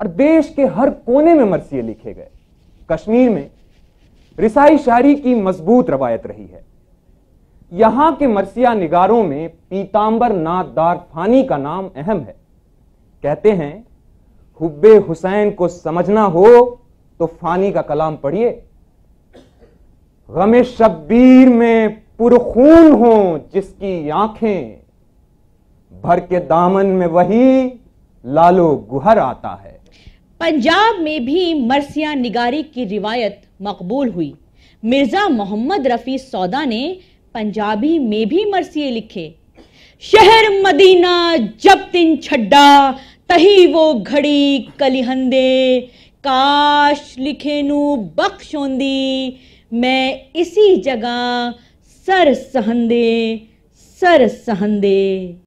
और देश के हर कोने में मरसिए लिखे गए कश्मीर में रिसाई शायरी की मजबूत रवायत रही है यहां के मरसिया निगारों में पीताम्बर नाथ दार फानी का नाम अहम है कहते हैं हुब्बे हुसैन को समझना हो तो फानी का कलाम पढ़िए गमे शब्बीर में पुरखून हो जिसकी आंखें भर के दामन में वही लालो गुहर आता है पंजाब में भी मरसिया निगारी की रिवायत मकबूल हुई मिर्जा मोहम्मद रफ़ी सौदा ने पंजाबी में भी मरसिए लिखे शहर मदीना जब तिन छड्डा तही वो घड़ी कलिहंदे काश लिखे नू बख्शोंदी मैं इसी जगह सर सहंदे सर सहंदे